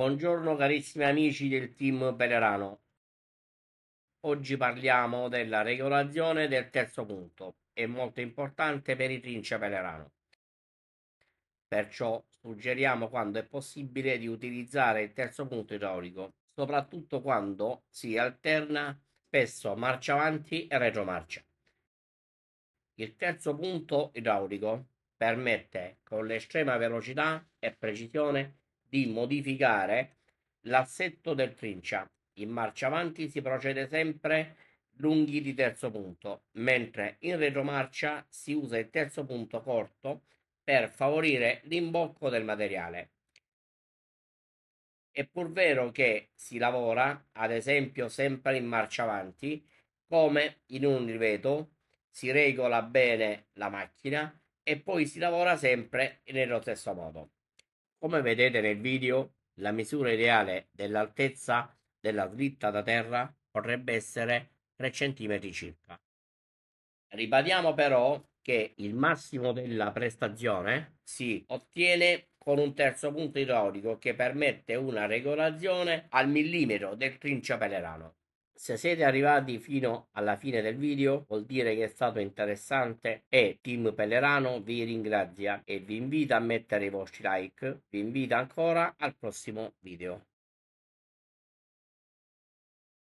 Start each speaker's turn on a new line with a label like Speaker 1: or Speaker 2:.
Speaker 1: Buongiorno carissimi amici del team Belerano. Oggi parliamo della regolazione del terzo punto, è molto importante per i trincia Belerano. Perciò suggeriamo quando è possibile di utilizzare il terzo punto idraulico, soprattutto quando si alterna spesso marcia avanti e retromarcia. Il terzo punto idraulico permette con l'estrema velocità e precisione di modificare l'assetto del trincia. In marcia avanti si procede sempre lunghi di terzo punto, mentre in retromarcia si usa il terzo punto corto per favorire l'imbocco del materiale. È pur vero che si lavora, ad esempio, sempre in marcia avanti, come in un riveto, si regola bene la macchina e poi si lavora sempre nello stesso modo. Come vedete nel video, la misura ideale dell'altezza della slitta da terra potrebbe essere 3 cm circa. Ribadiamo però che il massimo della prestazione si ottiene con un terzo punto idraulico che permette una regolazione al millimetro del trincia pelerano. Se siete arrivati fino alla fine del video vuol dire che è stato interessante e Team Pellerano vi ringrazia e vi invita a mettere i vostri like. Vi invita ancora al prossimo video.